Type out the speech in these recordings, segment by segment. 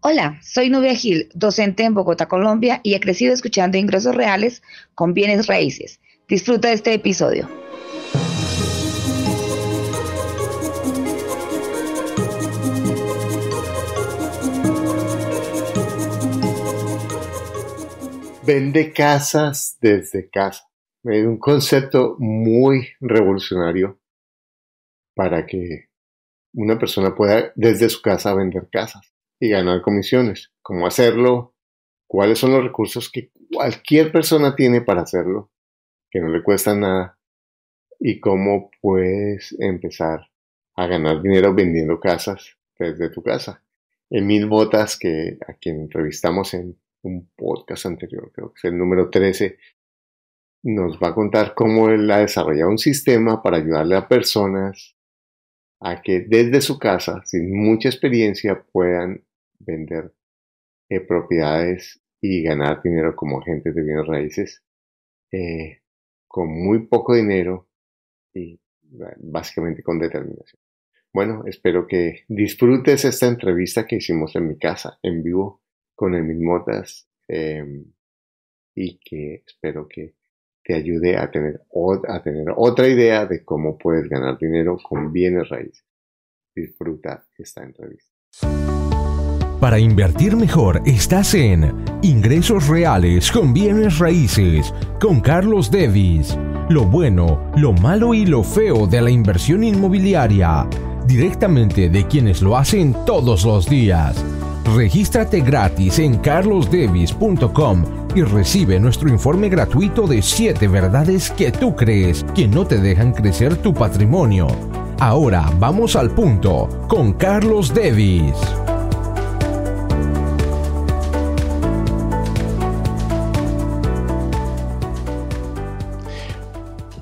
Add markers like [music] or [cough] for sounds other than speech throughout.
Hola, soy Nubia Gil, docente en Bogotá, Colombia, y he crecido escuchando ingresos reales con bienes raíces. Disfruta de este episodio. Vende casas desde casa. Es un concepto muy revolucionario para que una persona pueda desde su casa vender casas y ganar comisiones. ¿Cómo hacerlo? ¿Cuáles son los recursos que cualquier persona tiene para hacerlo? Que no le cuesta nada. ¿Y cómo puedes empezar a ganar dinero vendiendo casas desde tu casa? Emil Botas, que a quien entrevistamos en un podcast anterior, creo que es el número 13, nos va a contar cómo él ha desarrollado un sistema para ayudarle a personas a que desde su casa, sin mucha experiencia, puedan vender eh, propiedades y ganar dinero como agentes de bienes raíces eh, con muy poco dinero y ah, básicamente con determinación. Bueno, espero que disfrutes esta entrevista que hicimos en mi casa, en vivo, con el Motas, em, y que espero que te ayude a tener, a tener otra idea de cómo puedes ganar dinero con bienes raíces. Disfruta esta entrevista. Para invertir mejor estás en Ingresos Reales con Bienes Raíces con Carlos Devis. Lo bueno, lo malo y lo feo de la inversión inmobiliaria, directamente de quienes lo hacen todos los días. Regístrate gratis en carlosdevis.com y recibe nuestro informe gratuito de 7 verdades que tú crees que no te dejan crecer tu patrimonio. Ahora vamos al punto con Carlos Devis.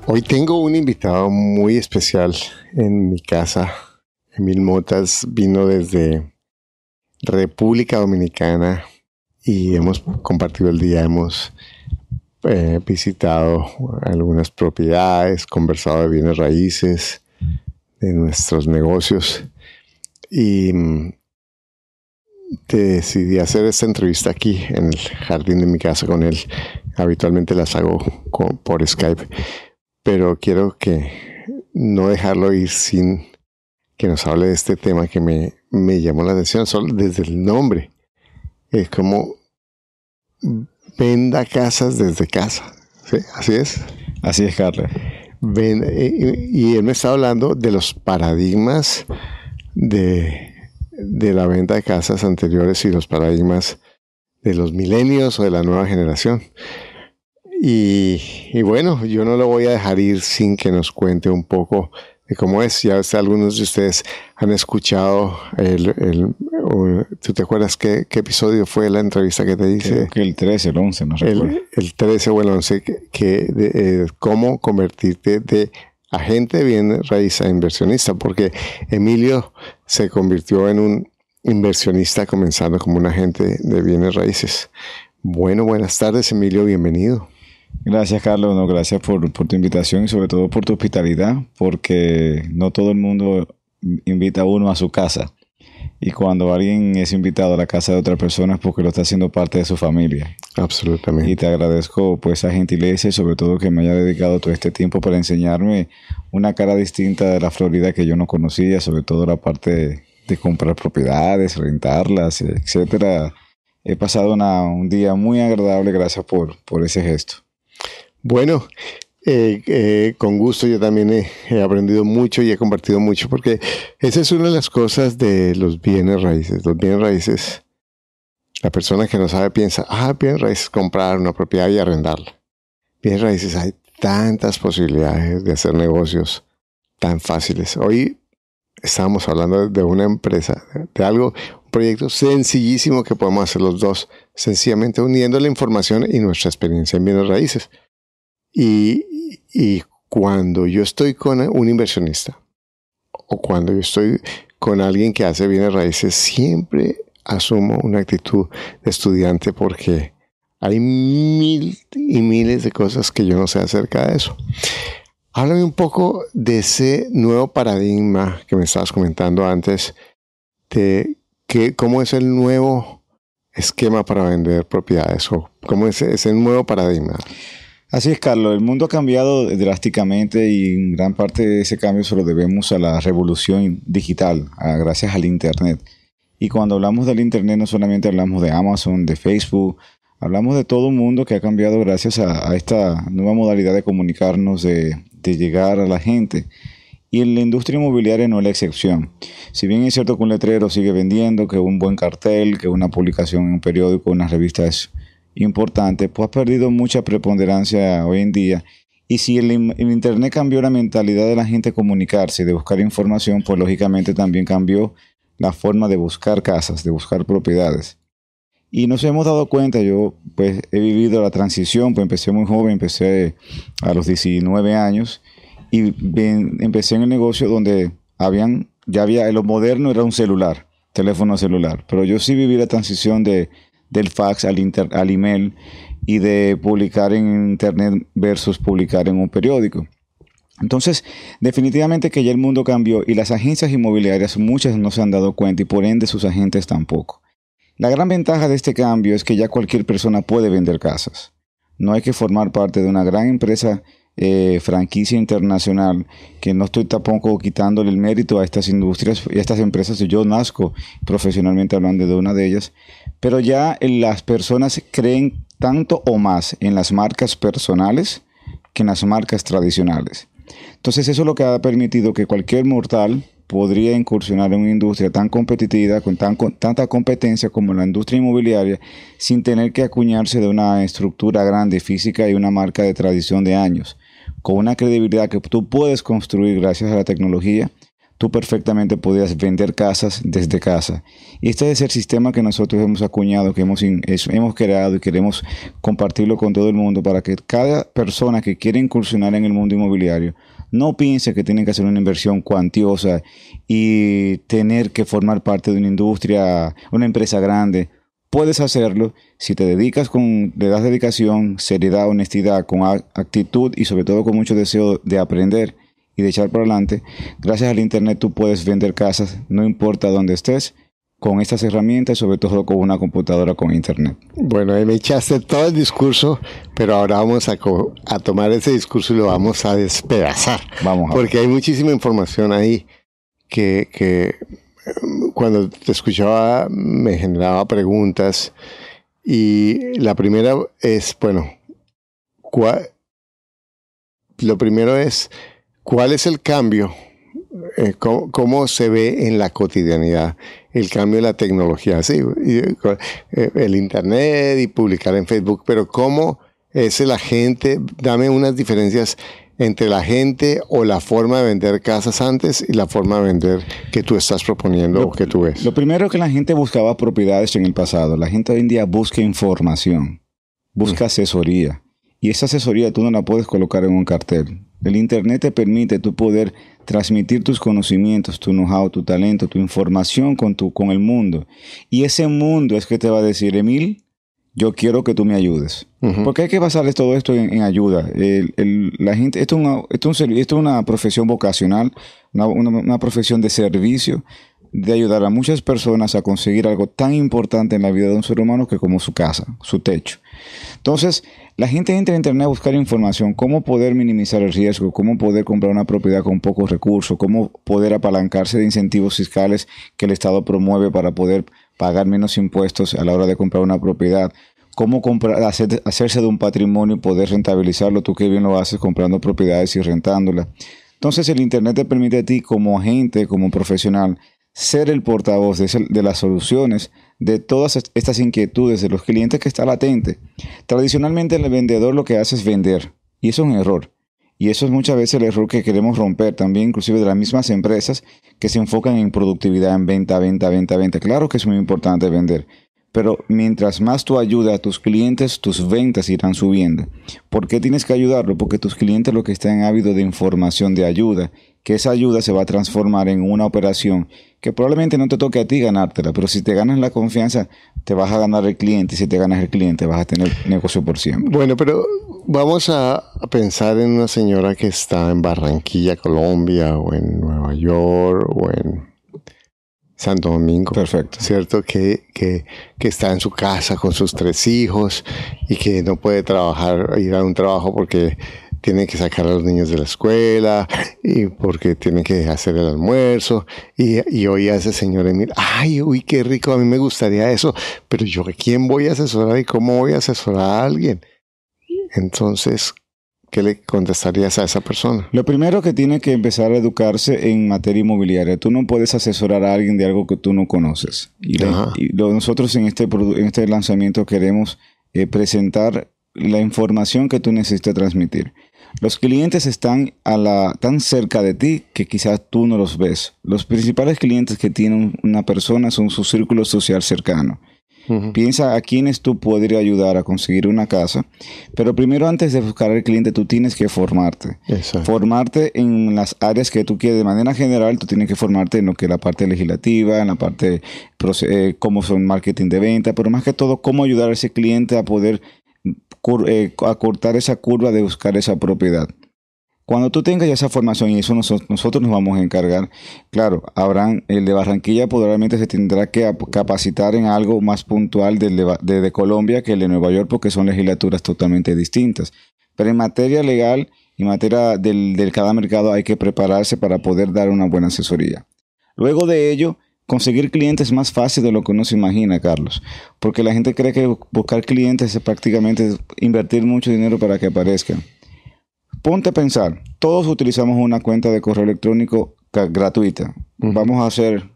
Hoy tengo un invitado muy especial en mi casa. Emil Motas vino desde República Dominicana y hemos compartido el día, hemos eh, visitado algunas propiedades, conversado de bienes raíces, de nuestros negocios y mm, decidí hacer esta entrevista aquí en el jardín de mi casa con él. Habitualmente las hago por Skype pero quiero que no dejarlo ir sin que nos hable de este tema que me, me llamó la atención solo desde el nombre. Es como venda casas desde casa. ¿Sí? Así es. Así es, Carla. Eh, y él me está hablando de los paradigmas de, de la venta de casas anteriores y los paradigmas de los milenios o de la nueva generación. Y, bueno, yo no lo voy a dejar ir sin que nos cuente un poco de cómo es. Ya algunos de ustedes han escuchado el... ¿Tú te acuerdas qué, episodio fue la entrevista que te dice? que el 13, el 11, no recuerdo. El, 13 o el 11, que, eh, cómo convertirte de agente de bien raíz a inversionista, porque Emilio se convirtió en un inversionista comenzando como un agente de bienes raíces. Bueno, buenas tardes Emilio, bienvenido. Gracias, Carlos. No, gracias por, tu invitación y sobre todo por tu hospitalidad, porque no todo el mundo invita a uno a su casa. Y cuando alguien es invitado a la casa de otra persona es porque lo está haciendo parte de su familia. Absolutamente. Y te agradezco por pues, esa gentileza y sobre todo que me haya dedicado todo este tiempo para enseñarme una cara distinta de la Florida que yo no conocía, sobre todo la parte de, comprar propiedades, rentarlas, etcétera. He pasado una, un día muy agradable. Gracias por ese gesto. Bueno, eh, eh, con gusto yo también he, aprendido mucho y he compartido mucho porque esa es una de las cosas de los bienes raíces. Los bienes raíces, la persona que no sabe piensa, ah, bienes raíces, comprar una propiedad y arrendarla. Bienes raíces, hay tantas posibilidades de hacer negocios tan fáciles. Hoy estábamos hablando de una empresa, de algo, un proyecto sencillísimo que podemos hacer los dos sencillamente uniendo la información y nuestra experiencia en bienes raíces. Y, y cuando yo estoy con un inversionista o cuando yo estoy con alguien que hace bienes raíces, siempre asumo una actitud de estudiante porque hay mil y miles de cosas que yo no sé acerca de eso. Háblame un poco de ese nuevo paradigma que me estabas comentando antes, de que, cómo es el nuevo esquema para vender propiedades o cómo es ese nuevo paradigma. Así es, Carlos. El mundo ha cambiado drásticamente y gran parte de ese cambio se lo debemos a la revolución digital, gracias al Internet. Y cuando hablamos del Internet no solamente hablamos de Amazon, de Facebook, hablamos de todo un mundo que ha cambiado gracias a, esta nueva modalidad de comunicarnos, de llegar a la gente. Y la industria inmobiliaria no es la excepción. Si bien es cierto que un letrero sigue vendiendo, que un buen cartel, que una publicación en un periódico, una revista es importante... pues ha perdido mucha preponderancia hoy en día. Y si el, Internet cambió la mentalidad de la gente de comunicarse, de buscar información, pues lógicamente también cambió la forma de buscar casas, de buscar propiedades. Y nos hemos dado cuenta, yo pues he vivido la transición, pues empecé muy joven, empecé a los 19 años y empecé en el negocio donde habían, ya había, lo moderno era un celular, teléfono celular, pero yo sí viví la transición de, del fax al, al email y de publicar en internet versus publicar en un periódico. Entonces, definitivamente que ya el mundo cambió y las agencias inmobiliarias muchas no se han dado cuenta y por ende sus agentes tampoco. La gran ventaja de este cambio es que ya cualquier persona puede vender casas. No hay que formar parte de una gran empresa eh, franquicia internacional, que no estoy tampoco quitándole el mérito a estas industrias y a estas empresas. Yo nazco profesionalmente hablando de una de ellas, pero ya eh, las personas creen tanto o más en las marcas personales que en las marcas tradicionales. Entonces eso es lo que ha permitido que cualquier mortal podría incursionar en una industria tan competitiva, con tanta competencia como la industria inmobiliaria, sin tener que acuñarse de una estructura grande física y una marca de tradición de años con una credibilidad que tú puedes construir gracias a la tecnología, tú perfectamente podías vender casas desde casa. Y este es el sistema que nosotros hemos acuñado, que hemos, hemos creado y queremos compartirlo con todo el mundo para que cada persona que quiere incursionar en el mundo inmobiliario no piense que tiene que hacer una inversión cuantiosa y tener que formar parte de una industria, una empresa grande puedes hacerlo si te dedicas con, le das dedicación, seriedad, honestidad, con actitud y sobre todo con mucho deseo de aprender y de echar para adelante. Gracias al Internet tú puedes vender casas, no importa dónde estés, con estas herramientas y sobre todo con una computadora con Internet. Bueno, ahí me echaste todo el discurso, pero ahora vamos a, tomar ese discurso y lo vamos a despedazar. Vamos Porque hay muchísima información ahí que, que cuando te escuchaba me generaba preguntas y la primera es, bueno, lo primero es, ¿cuál es el cambio? Eh, ¿cómo, se ve en la cotidianidad el cambio de la tecnología? Sí, eh, eh, el Internet y publicar en Facebook, pero ¿cómo es la gente? Dame unas diferencias entre la gente o la forma de vender casas antes y la forma de vender que tú estás proponiendo o que tú ves? Lo primero que la gente buscaba propiedades en el pasado, la gente hoy en día busca información, busca mm. asesoría. Y esa asesoría tú no la puedes colocar en un cartel. El Internet te permite tú poder transmitir tus conocimientos, tu know-how, tu talento, tu información con, tu, con el mundo. Y ese mundo es que te va a decir, Emil, yo quiero que tú me ayudes. Porque hay que basarles todo esto en, ayuda. la gente, esto es, una, un, esto es una profesión vocacional, una, profesión de servicio, de ayudar a muchas personas a conseguir algo tan importante en la vida de un ser humano que como su casa, su techo. Entonces, la gente entra en internet a buscar información, cómo poder minimizar el riesgo, cómo poder comprar una propiedad con pocos recursos, cómo poder apalancarse de incentivos fiscales que el Estado promueve para poder pagar menos impuestos a la hora de comprar una propiedad. ¿Cómo comprar, hacerse de un patrimonio y poder rentabilizarlo? Tú qué bien lo haces comprando propiedades y rentándolas. Entonces el Internet te permite a ti como agente, como profesional, ser el portavoz de, de las soluciones de todas estas inquietudes de los clientes que está latente. Tradicionalmente el vendedor lo que hace es vender y eso es un error. Y eso es muchas veces el error que queremos romper también, inclusive de las mismas empresas que se enfocan en productividad, en venta, venta, venta, venta. Claro que es muy importante vender, pero mientras más tú ayudas a tus clientes, tus ventas irán subiendo. ¿Por qué tienes que ayudarlo? Porque tus clientes lo que están ávidos de información, de ayuda, que esa ayuda se va a transformar en una operación que probablemente no te toque a ti ganártela, pero si te ganas la confianza, te vas a ganar el cliente, y si te ganas el cliente, vas a tener negocio por siempre. Bueno, pero vamos a pensar en una señora que está en Barranquilla, Colombia, o en Nueva York, o en Santo Domingo. Perfecto. ¿Cierto? Que, que, que, está en su casa con sus tres hijos y que no puede trabajar, ir a un trabajo porque tienen que sacar a los niños de la escuela y porque tienen que hacer el almuerzo. Y, y oye a ese señor mira ay, uy, qué rico, a mí me gustaría eso, pero yo quién voy a asesorar y cómo voy a asesorar a alguien. Entonces, ¿qué le contestarías a esa persona? Lo primero que tiene que empezar a educarse en materia inmobiliaria. Tú no puedes asesorar a alguien de algo que tú no conoces. Y, nosotros en este, en este lanzamiento queremos eh, presentar la información que tú necesitas transmitir. Los clientes están a la, tan cerca de ti que quizás tú no los ves. Los principales clientes que tiene una persona son su círculo social cercano. Piensa a quiénes tú podrías ayudar a conseguir una casa, pero primero antes de buscar al cliente tú tienes que formarte. Formarte en las áreas que tú quieres. De manera general, tú tienes que formarte en lo que es la parte legislativa, en la parte eh, cómo son marketing de venta, pero más que todo cómo ayudar a ese cliente a poder eh, acortar esa curva de buscar esa propiedad. Cuando tú tengas esa formación, y eso nosotros nos vamos a encargar, claro, habrán, el de Barranquilla probablemente se tendrá que capacitar en algo más puntual de, Colombia que el de Nueva York, porque son legislaturas totalmente distintas. Pero en materia legal y materia del, del cada mercado hay que prepararse para poder dar una buena asesoría. Luego de ello, Conseguir clientes es más fácil de lo que uno se imagina, Carlos, porque la gente cree que buscar clientes es prácticamente invertir mucho dinero para que aparezcan. Ponte a pensar, todos utilizamos una cuenta de correo electrónico gratuita. Vamos a hacer,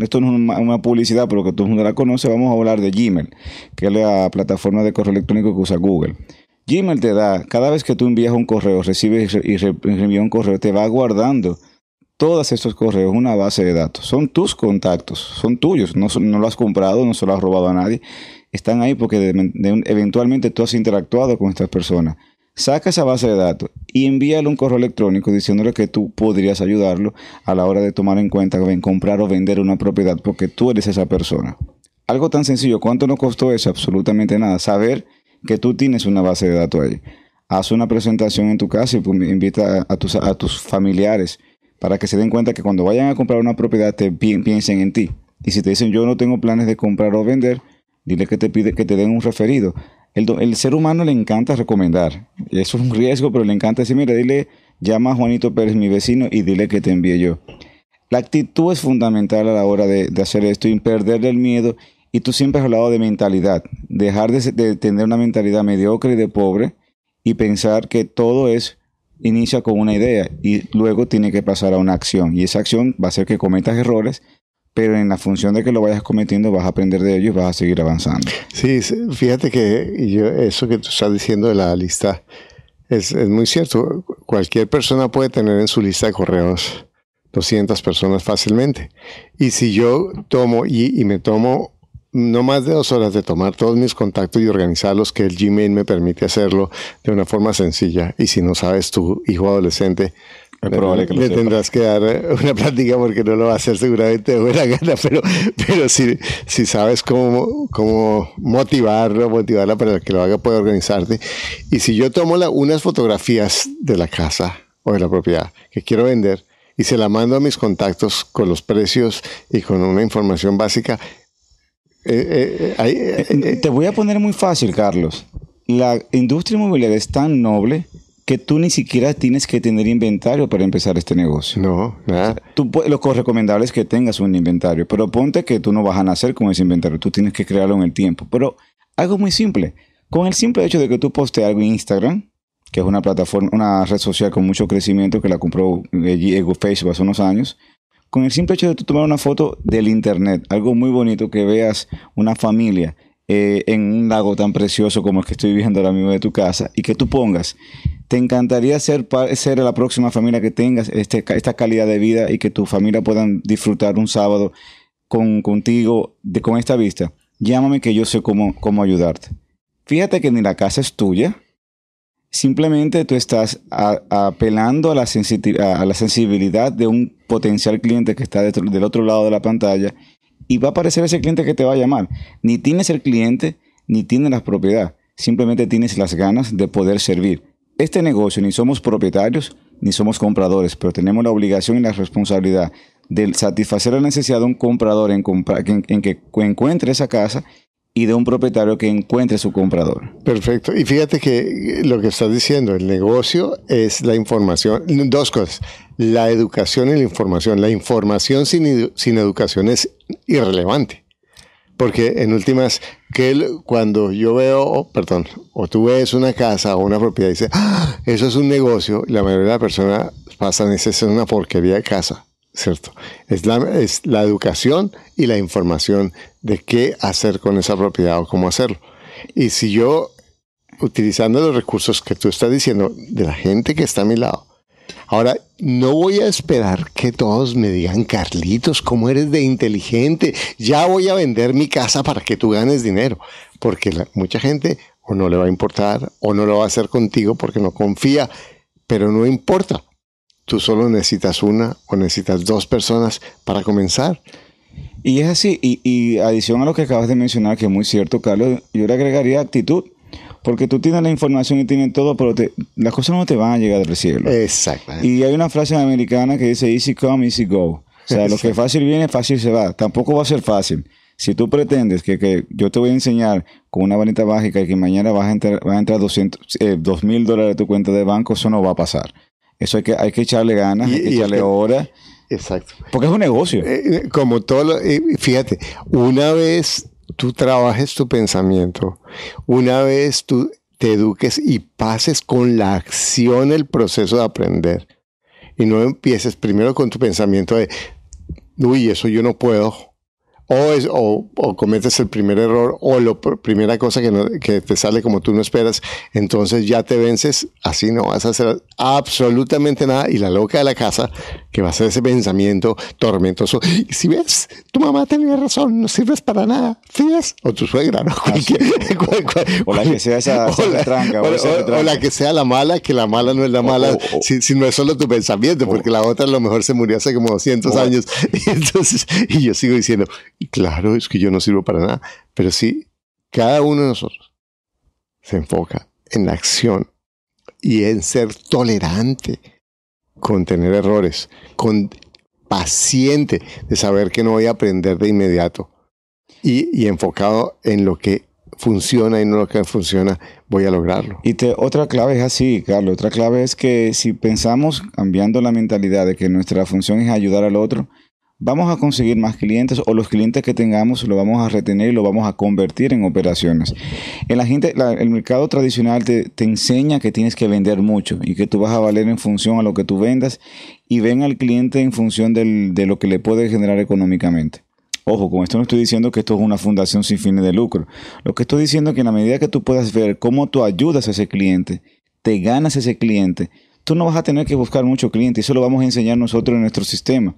esto no es una, publicidad, pero que todo el la conoce, vamos a hablar de Gmail, que es la plataforma de correo electrónico que usa Google. Gmail te da, cada vez que tú envías un correo, recibes y, envías un correo, te va guardando todos esos correos, una base de datos, son tus contactos, son tuyos, no, lo has comprado, no se lo has robado a nadie, están ahí porque eventualmente tú has interactuado con estas personas. Saca esa base de datos y envíale un correo electrónico diciéndole que tú podrías ayudarlo a la hora de tomar en cuenta en comprar o vender una propiedad porque tú eres esa persona. Algo tan sencillo, ¿cuánto nos costó eso? Absolutamente nada. Saber que tú tienes una base de datos ahí. Haz una presentación en tu casa y pues, invita a tus familiares para que se den cuenta que cuando vayan a comprar una propiedad piensen en ti. Y si te dicen yo no tengo planes de comprar o vender, dile que te pide que te den un referido. El, ser humano le encanta recomendar. es un riesgo, pero le encanta decir, mira, dile, llama a Juanito Pérez, mi vecino, y dile que te envíe yo. La actitud es fundamental a la hora de, hacer esto y perderle el miedo. Y tú siempre has hablado de mentalidad, dejar de, de tener una mentalidad mediocre y de pobre y pensar que todo es inicia con una idea y luego tiene que pasar a una acción. Y esa acción va a ser que cometas errores, pero en la función de que lo vayas cometiendo vas a aprender de ellos y vas a seguir avanzando. Sí, fíjate que yo, eso que tú estás diciendo de la lista es, muy cierto. Cualquier persona puede tener en su lista de correos 200 personas fácilmente. Y si yo tomo y me tomo no más de dos horas de tomar todos mis contactos y organizarlos, que el Gmail me permite hacerlo de una forma sencilla. Y si no sabes tu hijo adolescente, le, tendrás que dar eh, una plática porque no lo va a hacer seguramente de buena gana, [laughs] pero, pero si, si sabes cómo, cómo motivarlo, motivarla para que lo haga, puede organizarte. Y si yo tomo unas fotografías de la casa o de la propiedad que quiero vender y se la mando a mis contactos con los precios y con una información básica, eh, eh, eh, te voy a poner muy fácil, Carlos. La industria inmobiliaria es tan noble que tú ni siquiera tienes que tener inventario para empezar este negocio. No, nada. tú, lo recomendable es que tengas un inventario, pero ponte que tú no vas a nacer con ese inventario, tú tienes que crearlo en el tiempo. Pero algo muy simple, con el simple hecho de que tú poste algo en Instagram, que es una plataforma, una red social con mucho crecimiento que la compró Facebook hace unos años, con el simple hecho de tú tomar una foto del internet, algo muy bonito que veas una familia eh, en un lago tan precioso como el que estoy viviendo ahora mismo de tu casa y que tú pongas, te encantaría ser, ser la próxima familia que tengas este, esta calidad de vida y que tu familia puedan disfrutar un sábado con, contigo de, con esta vista. Llámame que yo sé cómo, cómo ayudarte. Fíjate que ni la casa es tuya, Simplemente tú estás apelando a la, sensibilidad de un potencial cliente que está del otro lado de la pantalla y va a aparecer ese cliente que te va a llamar. Ni tienes el cliente, ni tienes la propiedad. Simplemente tienes las ganas de poder servir. Este negocio ni somos propietarios ni somos compradores, pero tenemos la obligación y la responsabilidad de satisfacer la necesidad de un comprador en que encuentre esa casa y de un propietario que encuentre su comprador. Perfecto. Y fíjate que lo que estás diciendo, el negocio es la información, dos cosas, la educación y la información. La información sin, educación es irrelevante. Porque en últimas, que cuando yo veo, perdón, o tú ves una casa o una propiedad y dices, ah, eso es un negocio, la mayoría de las personas pasan, es una porquería de casa. ¿cierto? Es la, es la educación y la información de qué hacer con esa propiedad o cómo hacerlo. Y si yo, utilizando los recursos que tú estás diciendo, de la gente que está a mi lado, Ahora, no voy a esperar que todos me digan, Carlitos, ¿cómo eres de inteligente? Ya voy a vender mi casa para que tú ganes dinero. Porque mucha gente o no le va a importar o no lo va a hacer contigo porque no confía, pero no importa. Tú solo necesitas una o necesitas dos personas para comenzar. Y es así, y, adición a lo que acabas de mencionar, que es muy cierto, Carlos, yo le agregaría actitud, porque tú tienes la información y tienes todo, pero las cosas no te van a llegar del cielo. Exactamente. Y hay una frase americana que dice, easy come, easy go. O sea, lo que fácil viene, fácil se va. Tampoco va a ser fácil. Si tú pretendes que, yo te voy a enseñar con una varita mágica y que mañana vas a entrar, vas a eh, mil dólares de tu cuenta de banco, eso no va a pasar. Eso hay que, hay que echarle ganas, y, hay que echarle Exacto. Porque es un negocio. Eh, eh, como todo, lo, eh, fíjate, una vez tú trabajes tu pensamiento, una vez tú te eduques y pases con la acción el proceso de aprender. Y no empieces primero con tu pensamiento de, uy, eso yo no puedo, o, es, o, cometes el primer error o la primera cosa que, que, te sale como tú no esperas, entonces ya te vences, así no vas a hacer absolutamente nada y la loca de la casa que va a ser ese pensamiento tormentoso, si ves, tu mamá tenía razón, no sirves para nada, fías, o tu suegra, ah, [laughs] o la que sea esa, la, tranca, o, la que sea la mala, que la mala no es la mala, si, no es solo tu pensamiento, porque la otra a lo mejor se murió hace como 200 años, [laughs] y entonces, y yo sigo diciendo, claro, es que yo no sirvo para nada, pero sí, cada uno de nosotros se enfoca en la acción y en ser tolerante con tener errores, con paciente de saber que no voy a aprender de inmediato y, enfocado en lo que funciona y no lo que funciona, voy a lograrlo. Y otra clave es así, Carlos, otra clave es que si pensamos cambiando la mentalidad de que nuestra función es ayudar al otro, vamos a conseguir más clientes o los clientes que tengamos lo vamos a retener y lo vamos a convertir en operaciones. En la gente, el mercado tradicional te, enseña que tienes que vender mucho y que tú vas a valer en función a lo que tú vendas y ven al cliente en función de lo que le puede generar económicamente. Ojo, con esto no estoy diciendo que esto es una fundación sin fines de lucro. Lo que estoy diciendo es que en la medida que tú puedas ver cómo tú ayudas a ese cliente, te ganas ese cliente, tú no vas a tener que buscar mucho cliente. Eso lo vamos a enseñar nosotros en nuestro sistema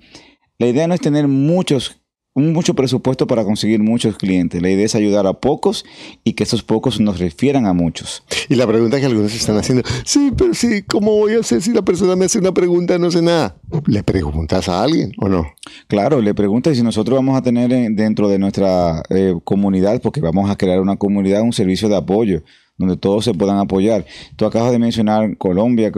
la idea no es tener muchos, mucho presupuesto para conseguir muchos clientes. La idea es ayudar a pocos y que esos pocos nos refieran a muchos. Y la pregunta que algunos están haciendo, sí, pero sí, ¿cómo voy a hacer si la persona me hace una pregunta, no sé nada? ¿Le preguntas a alguien o no? Claro, le preguntas si nosotros vamos a tener dentro de nuestra eh, comunidad, porque vamos a crear una comunidad, un servicio de apoyo donde todos se puedan apoyar. Tú acabas de mencionar Colombia,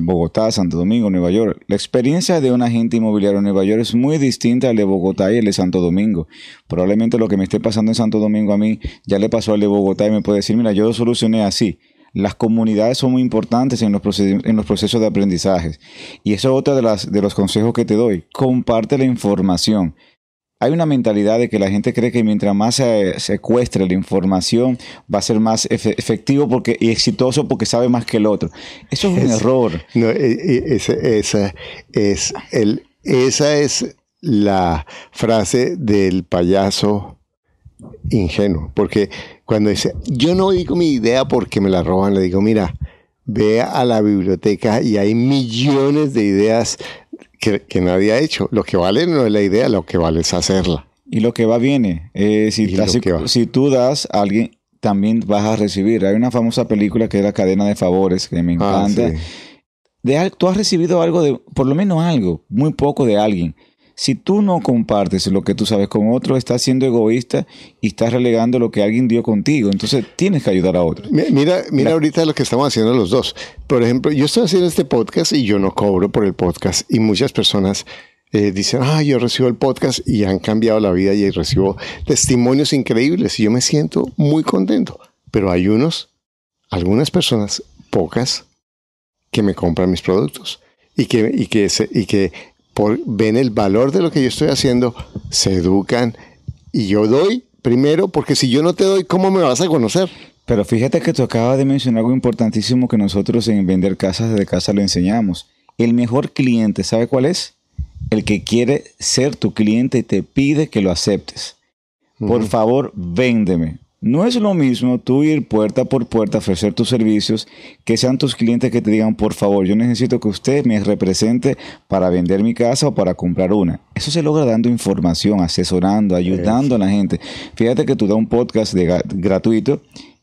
Bogotá, Santo Domingo, Nueva York. La experiencia de un agente inmobiliario en Nueva York es muy distinta al de Bogotá y el de Santo Domingo. Probablemente lo que me esté pasando en Santo Domingo a mí ya le pasó al de Bogotá y me puede decir, mira, yo lo solucioné así. Las comunidades son muy importantes en los, en los procesos de aprendizaje. Y eso es otro de, de los consejos que te doy. Comparte la información hay una mentalidad de que la gente cree que mientras más se secuestre la información va a ser más efectivo porque, y exitoso porque sabe más que el otro. Eso es un error. No, e, e, es el, esa es la frase del payaso ingenuo, porque cuando dice, yo no digo mi idea porque me la roban, le digo, mira, ve a la biblioteca y hay millones de ideas que, nadie ha hecho. Lo que vale no es la idea, lo que vale es hacerla. Y lo que va viene. Eh, si, tú das a alguien, también vas a recibir. Hay una famosa película que es La cadena de favores, que me ah, encanta. tú has recibido algo, de, por lo menos algo, muy poco de alguien si tú no compartes lo que tú sabes con otro, estás siendo egoísta y estás relegando lo que alguien dio contigo. Entonces tienes que ayudar a otros. Mira, mira ahorita lo que estamos haciendo los dos. Por ejemplo, yo estoy haciendo este podcast y yo no cobro por el podcast. Y muchas personas eh, dicen, ah, yo recibo el podcast y han cambiado la vida y recibo testimonios increíbles. Y yo me siento muy contento. Pero hay unos, algunas personas, pocas, que me compran mis productos y que, y que ven el valor de lo que yo estoy haciendo, se educan y yo doy primero, porque si yo no te doy, ¿cómo me vas a conocer? Pero fíjate que tú acabas de mencionar algo importantísimo que nosotros en Vender Casas de casa Lo enseñamos. El mejor cliente, ¿sabe cuál es? El que quiere ser tu cliente y te pide que lo aceptes. Por favor, véndeme. No es lo mismo tú ir puerta por puerta a ofrecer tus servicios que sean tus clientes que te digan, por favor, yo necesito que usted me represente para vender mi casa o para comprar una. Eso se logra dando información, asesorando, ayudando a la gente. Fíjate que tú das un podcast gratuito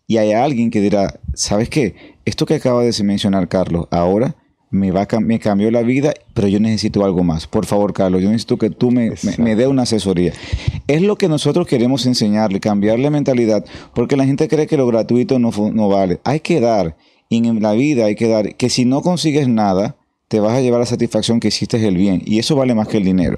y hay alguien que dirá, ¿sabes qué? Esto que acaba de mencionar Carlos, ahora me, me cambió la vida, pero yo necesito algo más. Por favor, Carlos, yo necesito que tú me, me, una asesoría. Es lo que nosotros queremos enseñarle, cambiarle mentalidad, porque la gente cree que lo gratuito no, no vale. Hay que dar, y en la vida hay que dar, que si no consigues nada, te vas a llevar la satisfacción que hiciste el bien, y eso vale más que el dinero.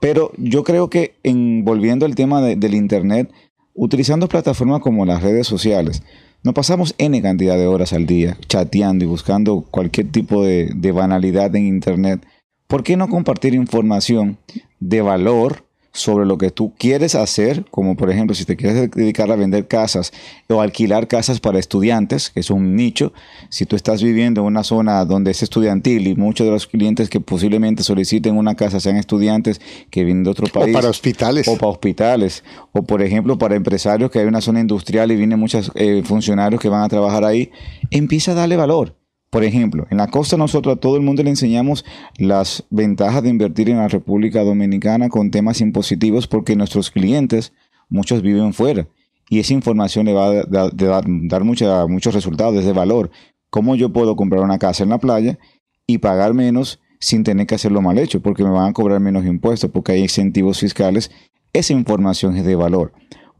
Pero yo creo que, volviendo al tema del Internet, utilizando plataformas como las redes sociales, nos pasamos N cantidad de horas al día chateando y buscando cualquier tipo de, banalidad en Internet. ¿Por qué no compartir información de valor sobre lo que tú quieres hacer, como por ejemplo si te quieres dedicar a vender casas o alquilar casas para estudiantes, que es un nicho, si tú estás viviendo en una zona donde es estudiantil y muchos de los clientes que posiblemente soliciten una casa sean estudiantes que vienen de otro país. O para hospitales. O para hospitales. O por ejemplo para empresarios que hay una zona industrial y vienen muchos eh, funcionarios que van a trabajar ahí, empieza a darle valor por ejemplo, en la costa nosotros a todo el mundo le enseñamos las ventajas de invertir en la República Dominicana con temas impositivos porque nuestros clientes, muchos viven fuera y esa información le va a dar, muchos resultados de valor. ¿Cómo yo puedo comprar una casa en la playa y pagar menos sin tener que hacerlo mal hecho? Porque me van a cobrar menos impuestos, porque hay incentivos fiscales. Esa información es de valor.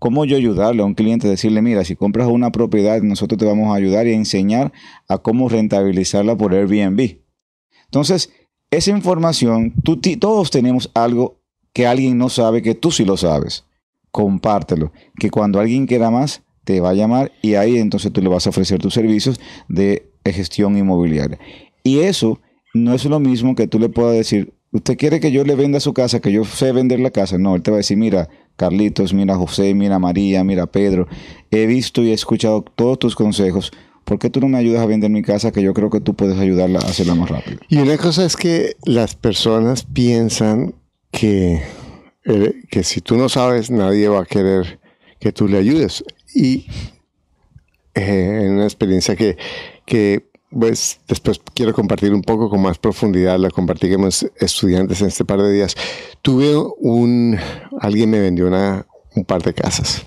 ¿Cómo yo ayudarle a un cliente? Decirle, mira, si compras una propiedad, nosotros te vamos a ayudar y a enseñar a cómo rentabilizarla por Airbnb. Entonces, esa información, todos tenemos algo que alguien no sabe, que tú sí lo sabes. Compártelo. Que cuando alguien quiera más, te va a llamar y ahí entonces tú le vas a ofrecer tus servicios de gestión inmobiliaria. Y eso no es lo mismo que tú le puedas decir, usted quiere que yo le venda su casa, que yo sé vender la casa. No, él te va a decir, mira, Carlitos, mira José, mira María, mira Pedro, he visto y he escuchado todos tus consejos. ¿Por qué tú no me ayudas a vender mi casa que yo creo que tú puedes ayudarla a hacerla más rápido? Y una cosa es que las personas piensan que, eh, que si tú no sabes, nadie va a querer que tú le ayudes. Y eh, en una experiencia que, que pues después quiero compartir un poco con más profundidad, la compartí con estudiantes en este par de días. Tuve un, alguien me vendió una, un par de casas.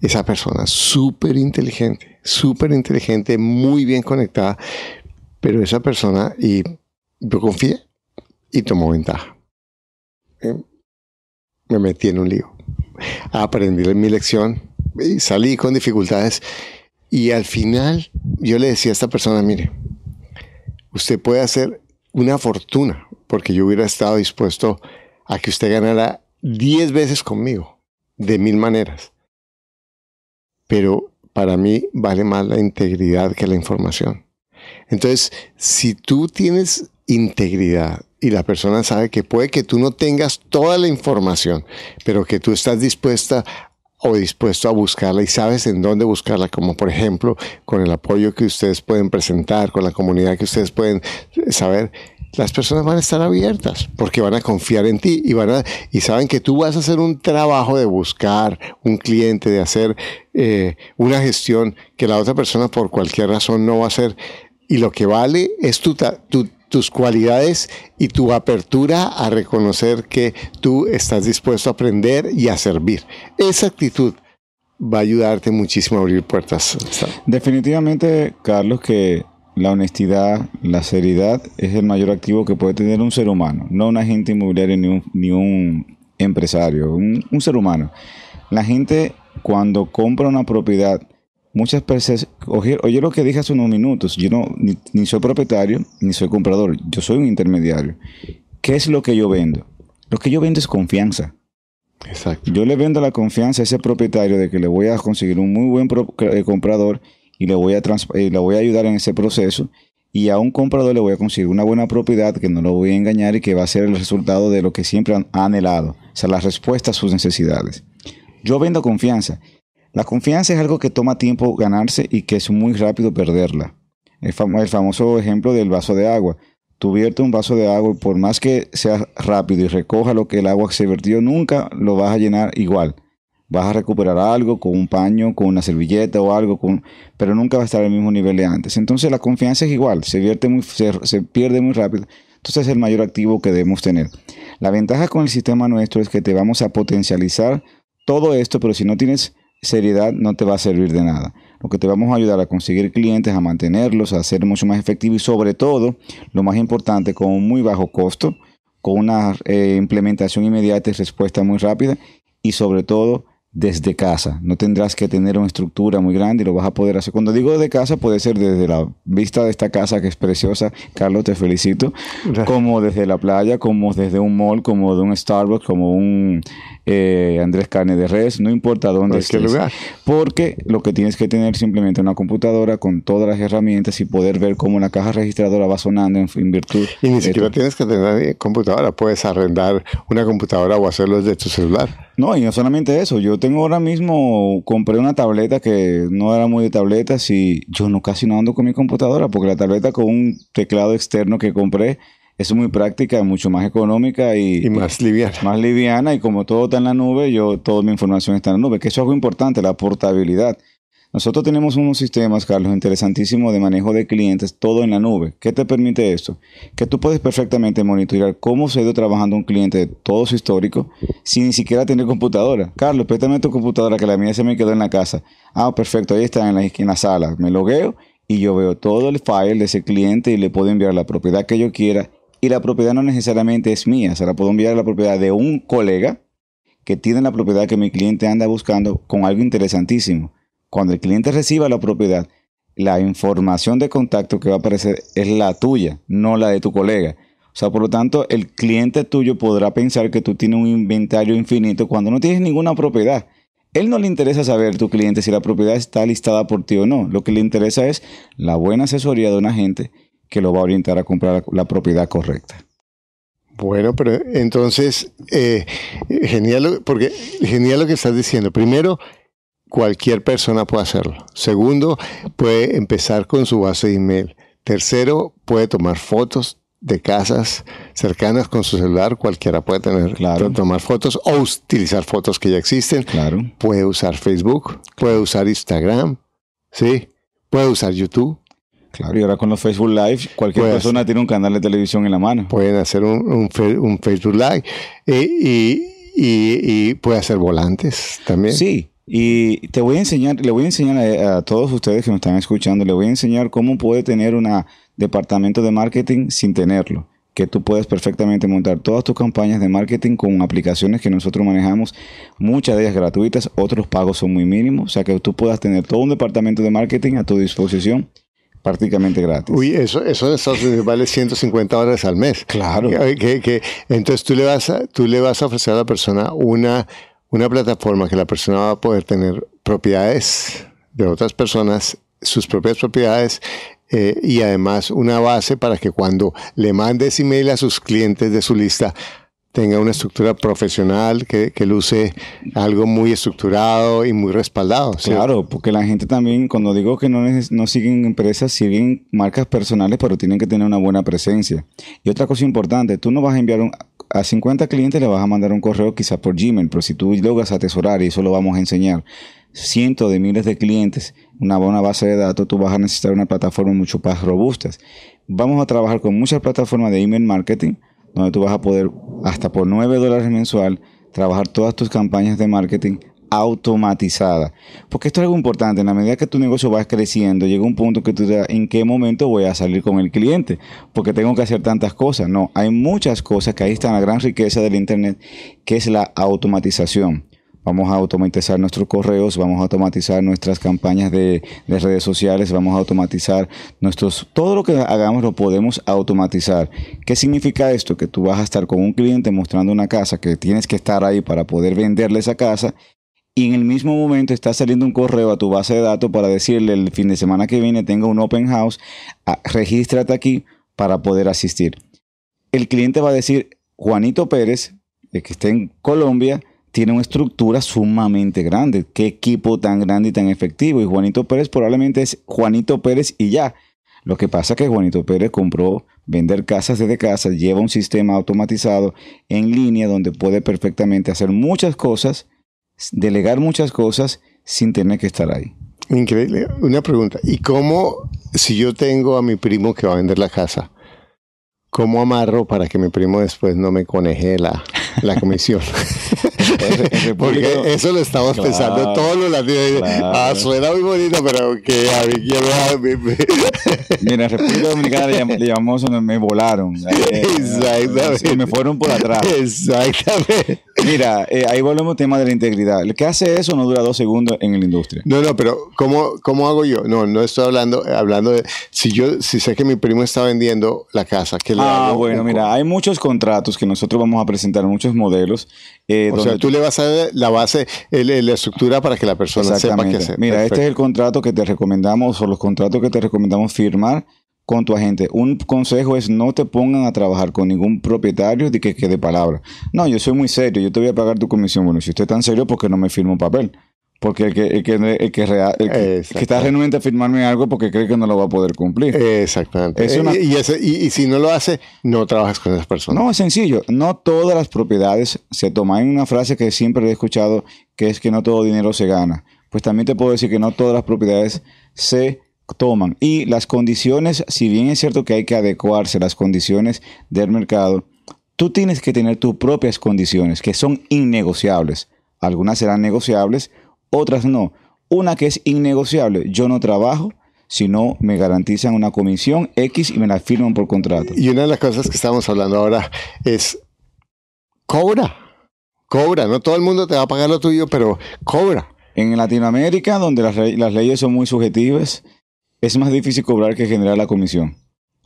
Esa persona, súper inteligente, súper inteligente, muy bien conectada, pero esa persona, y yo confié y tomó ventaja. ¿Eh? Me metí en un lío. Aprendí mi lección y salí con dificultades y al final yo le decía a esta persona, mire, usted puede hacer una fortuna, porque yo hubiera estado dispuesto a que usted ganara 10 veces conmigo, de mil maneras. Pero para mí vale más la integridad que la información. Entonces, si tú tienes integridad y la persona sabe que puede que tú no tengas toda la información, pero que tú estás dispuesta o dispuesto a buscarla y sabes en dónde buscarla, como por ejemplo con el apoyo que ustedes pueden presentar, con la comunidad que ustedes pueden eh, saber, las personas van a estar abiertas porque van a confiar en ti y van a y saben que tú vas a hacer un trabajo de buscar un cliente, de hacer eh, una gestión que la otra persona por cualquier razón no va a hacer y lo que vale es tu, tu tus cualidades y tu apertura a reconocer que tú estás dispuesto a aprender y a servir. Esa actitud va a ayudarte muchísimo a abrir puertas. Definitivamente, Carlos, que la honestidad, la seriedad es el mayor activo que puede tener un ser humano, no un agente inmobiliario ni un, empresario, un, un ser humano. La gente cuando compra una propiedad muchas veces, oye lo que dije hace unos minutos, yo no, ni, soy propietario, ni soy comprador, yo soy un intermediario. ¿Qué es lo que yo vendo? Lo que yo vendo es confianza. Exacto. Yo le vendo la confianza a ese propietario de que le voy a conseguir un muy buen eh, comprador y le voy, a eh, voy a ayudar en ese proceso. Y a un comprador le voy a conseguir una buena propiedad que no lo voy a engañar y que va a ser el resultado de lo que siempre han, anhelado. O sea, la respuesta a sus necesidades. Yo vendo confianza. La confianza es algo que toma tiempo ganarse y que es muy rápido perderla. El, el famoso ejemplo del vaso de agua. Tú viertes un vaso de agua y por más que sea rápido y recoja lo que el agua se vertió, nunca lo vas a llenar igual. Vas a recuperar algo con un paño, con una servilleta o algo, pero nunca va a estar al mismo nivel de antes. Entonces la confianza es igual, se, vierte muy, se pierde muy rápido. Entonces es el mayor activo que debemos tener. La ventaja con el sistema nuestro es que te vamos a potencializar todo esto, pero si no tienes seriedad no te va a servir de nada. Lo que te vamos a ayudar a conseguir clientes, a mantenerlos, a ser mucho más efectivo y sobre todo, lo más importante, con un muy bajo costo, con una eh, implementación inmediata y respuesta muy rápida y sobre todo desde casa. No tendrás que tener una estructura muy grande y lo vas a poder hacer. Cuando digo de casa, puede ser desde la vista de esta casa que es preciosa. Carlos, te felicito. Como desde la playa, como desde un mall, como de un Starbucks, como un eh, Andrés Carne de Res, no importa dónde estés. Porque lo que tienes que tener simplemente una computadora con todas las herramientas y poder ver cómo la caja registradora va sonando en, virtud. Y ni siquiera tienes que tener computadora, puedes arrendar una computadora o hacerlo desde tu celular. No, y no solamente eso, yo tengo ahora mismo, compré una tableta que no era muy de tabletas y yo no casi no ando con mi computadora porque la tableta con un teclado externo que compré es muy práctica, mucho más económica y, más liviana. Más liviana y como todo está en la nube, yo toda mi información está en la nube, que eso es algo importante, la portabilidad. Nosotros tenemos unos sistemas, Carlos, interesantísimos de manejo de clientes, todo en la nube. ¿Qué te permite esto? Que tú puedes perfectamente monitorear cómo se ha ido trabajando un cliente todo su histórico sin ni siquiera tener computadora. Carlos, préstame tu computadora que la mía se me quedó en la casa. Ah, perfecto, ahí está en la, esquina sala. Me logueo y yo veo todo el file de ese cliente y le puedo enviar la propiedad que yo quiera y la propiedad no necesariamente es mía, se la puedo enviar a la propiedad de un colega que tiene la propiedad que mi cliente anda buscando con algo interesantísimo. Cuando el cliente reciba la propiedad, la información de contacto que va a aparecer es la tuya, no la de tu colega. O sea, por lo tanto, el cliente tuyo podrá pensar que tú tienes un inventario infinito cuando no tienes ninguna propiedad. Él no le interesa saber tu cliente si la propiedad está listada por ti o no. Lo que le interesa es la buena asesoría de un agente que lo va a orientar a comprar la propiedad correcta. Bueno, pero entonces, eh, genial, porque genial lo que estás diciendo. Primero, cualquier persona puede hacerlo. Segundo, puede empezar con su base de email. Tercero, puede tomar fotos de casas cercanas con su celular. Cualquiera puede tener, claro. tomar fotos o utilizar fotos que ya existen. Claro. Puede usar Facebook, puede usar Instagram, ¿sí? Puede usar YouTube. Claro. Y ahora con los Facebook Live, cualquier pues, persona tiene un canal de televisión en la mano. Pueden hacer un, Facebook Live eh, y, y, puede hacer volantes también. Sí, y te voy a enseñar, le voy a enseñar a, todos ustedes que me están escuchando, le voy a enseñar cómo puede tener un departamento de marketing sin tenerlo que tú puedes perfectamente montar todas tus campañas de marketing con aplicaciones que nosotros manejamos, muchas de ellas gratuitas, otros pagos son muy mínimos, o sea que tú puedas tener todo un departamento de marketing a tu disposición prácticamente gratis. Uy, eso, eso en Estados Unidos vale 150 dólares al mes. Claro. Que, entonces tú le, vas a, tú le vas a ofrecer a la persona una, una plataforma que la persona va a poder tener propiedades de otras personas, sus propias propiedades, eh, y además una base para que cuando le mandes email a sus clientes de su lista, tenga una estructura profesional, que, luce algo muy estructurado y muy respaldado. Claro, porque la gente también, cuando digo que no, no siguen empresas, siguen marcas personales, pero tienen que tener una buena presencia. Y otra cosa importante, tú no vas a enviar a 50 clientes, le vas a mandar un correo quizás por Gmail, pero si tú logras atesorar, y eso lo vamos a enseñar, cientos de miles de clientes, una buena base de datos, tú vas a necesitar una plataforma mucho más robusta. Vamos a trabajar con muchas plataformas de email marketing, donde tú vas a poder, hasta por 9 dólares mensual, trabajar todas tus campañas de marketing automatizadas. Porque esto es algo importante. En la medida que tu negocio va creciendo, llega un punto que tú dices, ¿en qué momento voy a salir con el cliente? Porque tengo que hacer tantas cosas. No, hay muchas cosas que ahí están, la gran riqueza del Internet, que es la automatización. Vamos a automatizar nuestros correos, vamos a automatizar nuestras campañas de, de, redes sociales, vamos a automatizar nuestros... Todo lo que hagamos lo podemos automatizar. ¿Qué significa esto? Que tú vas a estar con un cliente mostrando una casa, que tienes que estar ahí para poder venderle esa casa. Y en el mismo momento está saliendo un correo a tu base de datos para decirle el fin de semana que viene tengo un open house, ah, regístrate aquí para poder asistir. El cliente va a decir, Juanito Pérez, que esté en Colombia, tiene una estructura sumamente grande. Qué equipo tan grande y tan efectivo. Y Juanito Pérez probablemente es Juanito Pérez y ya. Lo que pasa es que Juanito Pérez compró vender casas desde casa, lleva un sistema automatizado en línea donde puede perfectamente hacer muchas cosas, delegar muchas cosas sin tener que estar ahí. Increíble. Una pregunta. ¿Y cómo, si yo tengo a mi primo que va a vender la casa, cómo amarro para que mi primo después no me coneje la, la comisión? [laughs] Porque eso lo estamos pensando todos los latinos. Ah, suena muy bonito, pero que a mí a me [laughs] Mira, República Dominicana le, llamamos, me volaron. [laughs] Exactamente. Me fueron por atrás. Exactamente. Mira, eh, ahí volvemos al tema de la integridad. El que hace eso no dura dos segundos en la industria. No, no, pero ¿cómo, cómo hago yo? No, no estoy hablando, eh, hablando de. Si yo si sé que mi primo está vendiendo la casa, ¿qué le ah, bueno, mira, hay muchos contratos que nosotros vamos a presentar, muchos modelos. Eh, o sea, tú le vas a dar la base, la estructura para que la persona sepa qué hacer. Mira, este es el contrato que te recomendamos o los contratos que te recomendamos firmar con tu agente. Un consejo es no te pongan a trabajar con ningún propietario de que quede palabra. No, yo soy muy serio, yo te voy a pagar tu comisión. Bueno, si usted es tan serio, ¿por qué no me firma un papel? Porque el que, el que, está renuente a firmarme algo porque cree que no lo va a poder cumplir. Exactamente. y, si no lo hace, no trabajas con esas personas. No, es sencillo. No todas las propiedades se toman. en una frase que siempre he escuchado que es que no todo dinero se gana. Pues también te puedo decir que no todas las propiedades se toman. Y las condiciones, si bien es cierto que hay que adecuarse a las condiciones del mercado, tú tienes que tener tus propias condiciones que son innegociables. Algunas serán negociables, otras no. Una que es innegociable, yo no trabajo si no me garantizan una comisión X y me la firman por contrato. Y una de las cosas que estamos hablando ahora es, cobra, cobra, no todo el mundo te va a pagar lo tuyo, pero cobra. En Latinoamérica, donde las leyes son muy subjetivas, es más difícil cobrar que generar la comisión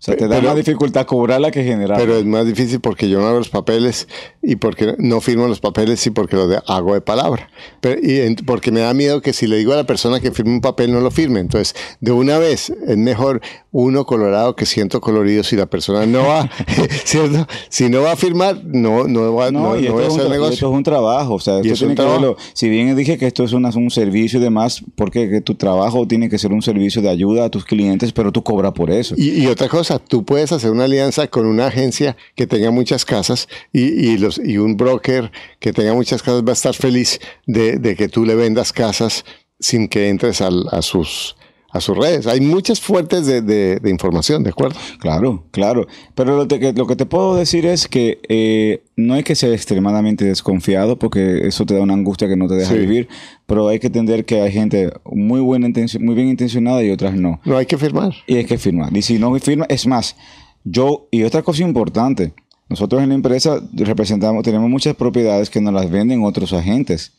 sea, te da más dificultad la que generar. Pero es más difícil porque yo no hago los papeles y porque no firmo los papeles y porque lo hago de palabra. Pero, y porque me da miedo que si le digo a la persona que firme un papel no lo firme. Entonces, de una vez es mejor uno colorado que ciento coloridos si la persona no va, [laughs] ¿cierto? Si no va a firmar, no, no va, no, a hacer negocio. Esto es un trabajo. O sea, esto Si bien dije que esto es una, un servicio y demás, porque tu trabajo tiene que ser un servicio de ayuda a tus clientes, pero tú cobras por eso. y otra cosa, tú puedes hacer una alianza con una agencia que tenga muchas casas y, y los, y un broker que tenga muchas casas va a estar feliz de, de que tú le vendas casas sin que entres a sus a sus redes. Hay muchas fuentes de, información, ¿de acuerdo? Claro, claro. Pero lo, que te puedo decir es que eh, no hay que ser extremadamente desconfiado porque eso te da una angustia que no te deja vivir, pero hay que entender que hay gente muy, buena muy bien intencionada y otras no. No hay que firmar. Y hay que firmar. Y si no firma, es más, yo, y otra cosa importante, nosotros en la empresa representamos, tenemos muchas propiedades que nos las venden otros agentes.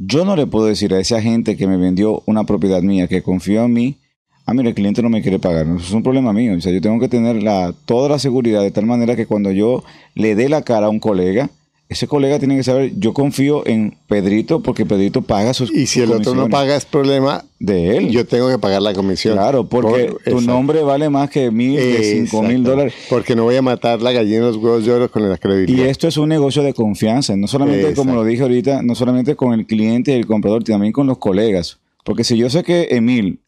Yo no le puedo decir a esa gente que me vendió una propiedad mía, que confió en mí, ah, mira, el cliente no me quiere pagar. Eso es un problema mío. O sea, yo tengo que tener la, toda la seguridad de tal manera que cuando yo le dé la cara a un colega, ese colega tiene que saber, yo confío en Pedrito porque Pedrito paga sus Y si el otro no paga es problema de él. Yo tengo que pagar la comisión. Claro, porque tu nombre vale más que mil, que cinco mil dólares. Porque no voy a matar la gallina los huevos de con el acredito. Y esto es un negocio de confianza, no solamente como lo dije ahorita, no solamente con el cliente y el comprador, sino también con los colegas. Porque si yo sé que Emil,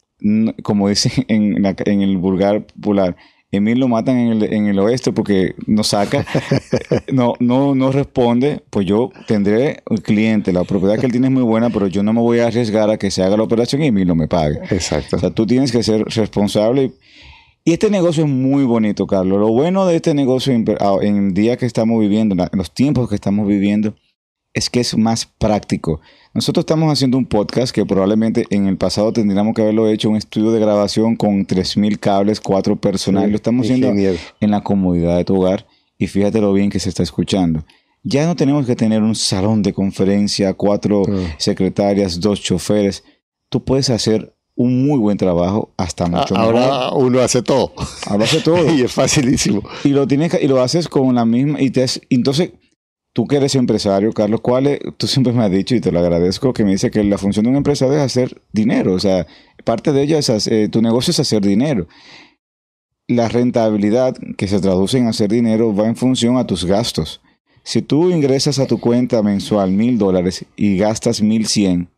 como dice [laughs] en, en el vulgar popular, Emil lo matan en el, en el oeste porque no saca, [laughs] no, no, no responde, pues yo tendré un cliente, la propiedad que él tiene es muy buena, pero yo no me voy a arriesgar a que se haga la operación y Emil no me pague. Exacto. O sea, tú tienes que ser responsable. Y este negocio es muy bonito, Carlos. Lo bueno de este negocio en, el días que estamos viviendo, en los tiempos que estamos viviendo, es que es más práctico. Nosotros estamos haciendo un podcast que probablemente en el pasado tendríamos que haberlo hecho, un estudio de grabación con 3.000 cables, cuatro personal. lo estamos haciendo en la comodidad de tu hogar y fíjate lo bien que se está escuchando. Ya no tenemos que tener un salón de conferencia, cuatro mm. secretarias, dos choferes. Tú puedes hacer un muy buen trabajo, hasta ah, mucho Ahora Ahora uno hace todo. Ahora hace todo. [laughs] y es facilísimo. Y lo, tienes, y lo haces con la misma... Y entonces Tú que eres empresario, Carlos, ¿cuál tú siempre me has dicho y te lo agradezco que me dice que la función de un empresario es hacer dinero, o sea, parte de ella es eh, tu negocio es hacer dinero. La rentabilidad que se traduce en hacer dinero va en función a tus gastos. Si tú ingresas a tu cuenta mensual mil dólares y gastas mil cien,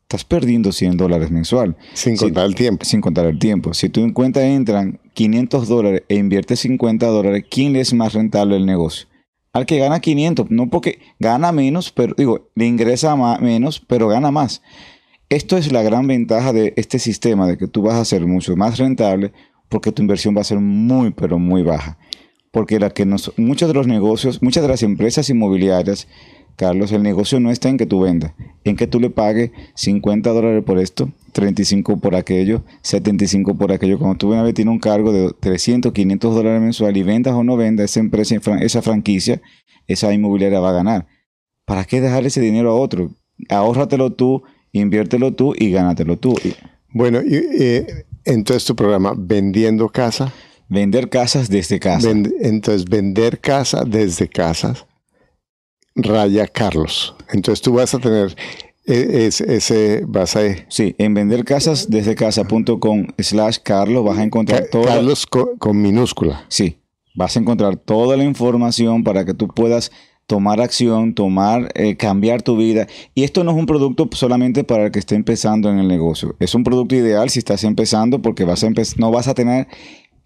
estás perdiendo 100 dólares mensual. Sin contar el tiempo. Sin contar el tiempo. Si tú en cuenta entran 500 dólares e inviertes 50 dólares, ¿quién es más rentable el negocio? al que gana 500, no porque gana menos, pero digo, le ingresa menos, pero gana más. Esto es la gran ventaja de este sistema, de que tú vas a ser mucho más rentable porque tu inversión va a ser muy, pero muy baja. Porque la que nos, muchos de los negocios, muchas de las empresas inmobiliarias Carlos, el negocio no está en que tú vendas, en que tú le pagues 50 dólares por esto, 35 por aquello, 75 por aquello. Cuando tú una a tiene un cargo de 300, 500 dólares mensual y vendas o no vendas, esa empresa, esa franquicia, esa inmobiliaria va a ganar. ¿Para qué dejar ese dinero a otro? Ahórratelo tú, inviértelo tú y gánatelo tú. Bueno, eh, entonces tu programa, Vendiendo Casa. Vender casas desde casa. entonces, vender casa desde casas raya Carlos. Entonces tú vas a tener e, ese vas a... E. Sí, en vender casas desde casa.com slash Carlos vas a encontrar todo... Carlos con, minúscula. Sí, vas a encontrar toda la información para que tú puedas tomar acción, tomar, eh, cambiar tu vida. Y esto no es un producto solamente para el que esté empezando en el negocio. Es un producto ideal si estás empezando porque vas a no vas a tener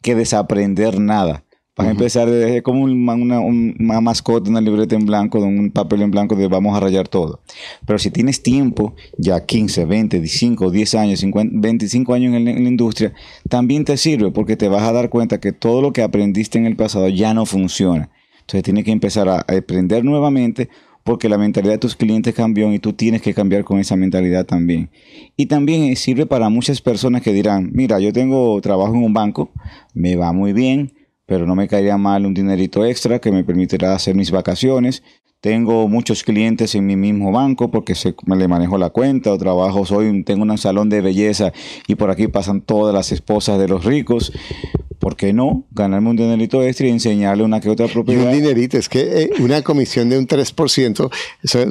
que desaprender nada. Para a empezar, como una, una, una, mascota, una libreta en blanco, un papel en blanco de vamos a rayar todo. Pero si tienes tiempo, ya 15, 20, 5, 10 años, 25 años en, en la industria, también te sirve porque te vas a dar cuenta que todo lo que aprendiste en el pasado ya no funciona. Entonces tienes que empezar a aprender nuevamente porque la mentalidad de tus clientes cambió y tú tienes que cambiar con esa mentalidad también. Y también eh, sirve para muchas personas que dirán, mira, yo tengo trabajo en un banco, me va muy bien, pero no me caería mal un dinerito extra que me permitirá hacer mis vacaciones. Tengo muchos clientes en mi mismo banco porque se, me le manejo la cuenta o trabajo, soy, tengo un salón de belleza y por aquí pasan todas las esposas de los ricos. ¿por qué no ganarme un dinerito extra y enseñarle una que otra propiedad? Y un dinerito, es que eh, una comisión de un 3%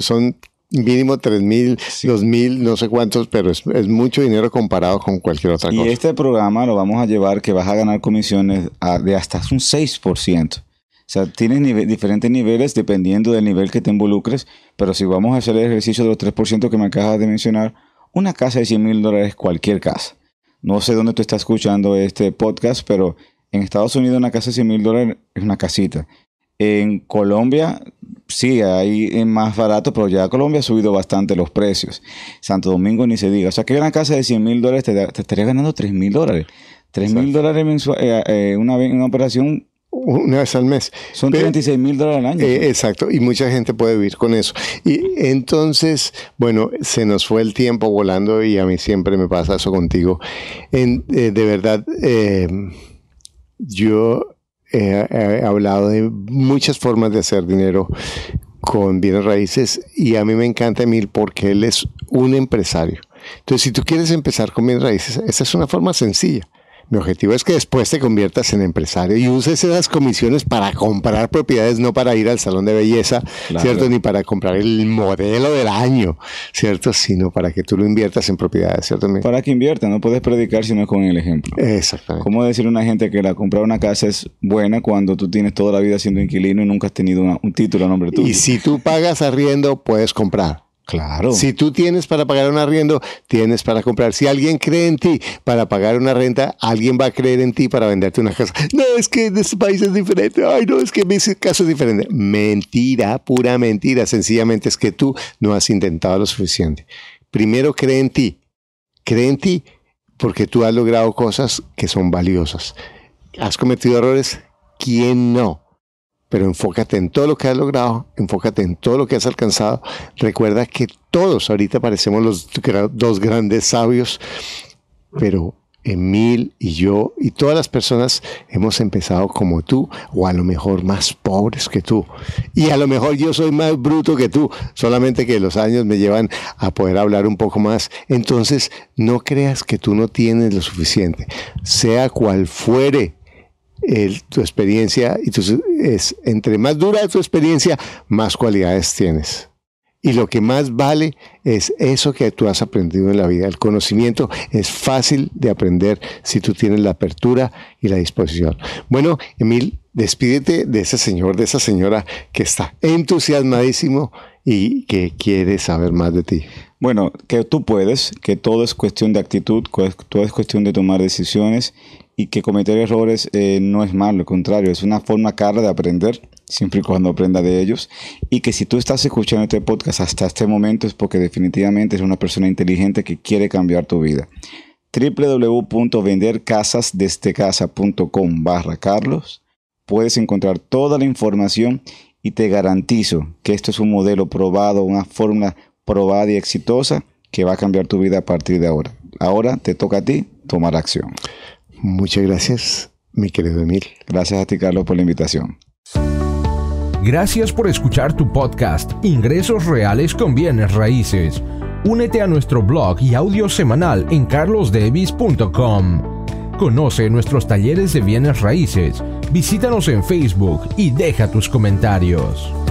son mínimo 3 mil, mil, no sé cuántos, pero es, mucho dinero comparado con cualquier otra cosa. Y este programa lo vamos a llevar que vas a ganar comisiones de hasta un 6%. O sea, tienes diferentes niveles dependiendo del nivel que te involucres, pero si vamos a hacer el ejercicio de los 3% que me acabas de mencionar, una casa de 100 mil dólares, cualquier casa. No sé dónde tú estás escuchando este podcast, pero en Estados Unidos una casa de 100 mil dólares es una casita. En Colombia, sí, hay más barato, pero ya Colombia ha subido bastante los precios. Santo Domingo ni se diga. O sea, que una casa de 100 mil dólares te, estarías ganando 3 mil dólares. 3 mil dólares mensuales, eh, eh, una, operación una vez al mes. Son 36 mil dólares al año. Eh, pues. exacto, y mucha gente puede vivir con eso. Y entonces, bueno, se nos fue el tiempo volando y a mí siempre me pasa eso contigo. de verdad, yo he hablado de muchas formas de hacer dinero con bienes raíces y a mí me encanta Emil porque él es un empresario. Entonces, si tú quieres empezar con bienes raíces, esa es una forma sencilla. Mi objetivo es que después te conviertas en empresario y uses esas comisiones para comprar propiedades, no para ir al salón de belleza, ¿cierto? Ni para comprar el modelo del año, ¿cierto? Sino para que tú lo inviertas en propiedades, ¿cierto? Para que invierta, no puedes predicar sino con el ejemplo. Exactamente. ¿Cómo decir a una gente que la compra una casa es buena cuando tú tienes toda la vida siendo inquilino y nunca has tenido un título a nombre tuyo? Y si tú pagas arriendo, puedes comprar. Claro. Si tú tienes para pagar un arriendo, tienes para comprar. Si alguien cree en ti para pagar una renta, alguien va a creer en ti para venderte una casa. No, es que en este país es diferente. Ay, no, es que en mi caso es diferente. Mentira, pura mentira. Sencillamente es que tú no has intentado lo suficiente. Primero cree en ti. Cree en ti porque tú has logrado cosas que son valiosas. ¿Has cometido errores? ¿Quién no? pero enfócate en todo lo que has logrado, enfócate en todo lo que has alcanzado. Recuerda que todos ahorita parecemos los dos grandes sabios, pero Emil y yo y todas las personas hemos empezado como tú o a lo mejor más pobres que tú. Y a lo mejor yo soy más bruto que tú, solamente que los años me llevan a poder hablar un poco más. Entonces, no creas que tú no tienes lo suficiente, sea cual fuere tu experiencia y tú es, entre más dura tu experiencia, más cualidades tienes. Y lo que más vale es eso que tú has aprendido en la vida. El conocimiento es fácil de aprender si tú tienes la apertura y la disposición. Bueno, Emil, despídete de ese señor, de esa señora que está entusiasmadísimo y que quiere saber más de ti. Bueno, que tú puedes, que todo es cuestión de actitud, todo es cuestión de tomar decisiones y que cometer errores eh, no es malo, al contrario, es una forma cara de aprender, siempre y cuando aprenda de ellos. Y que si tú estás escuchando este podcast hasta este momento es porque definitivamente es una persona inteligente que quiere cambiar tu vida. www.vendercasasdestecasa.com barra Carlos. Puedes encontrar toda la información y te garantizo que esto es un modelo probado, una fórmula probada y exitosa que va a cambiar tu vida a partir de ahora. Ahora te toca a ti tomar acción. Muchas gracias, mi querido Emil. Gracias a ti, Carlos, por la invitación. Gracias por escuchar tu podcast, Ingresos Reales con Bienes Raíces. Únete a nuestro blog y audio semanal en carlosdevis.com. Conoce nuestros talleres de bienes raíces, visítanos en Facebook y deja tus comentarios.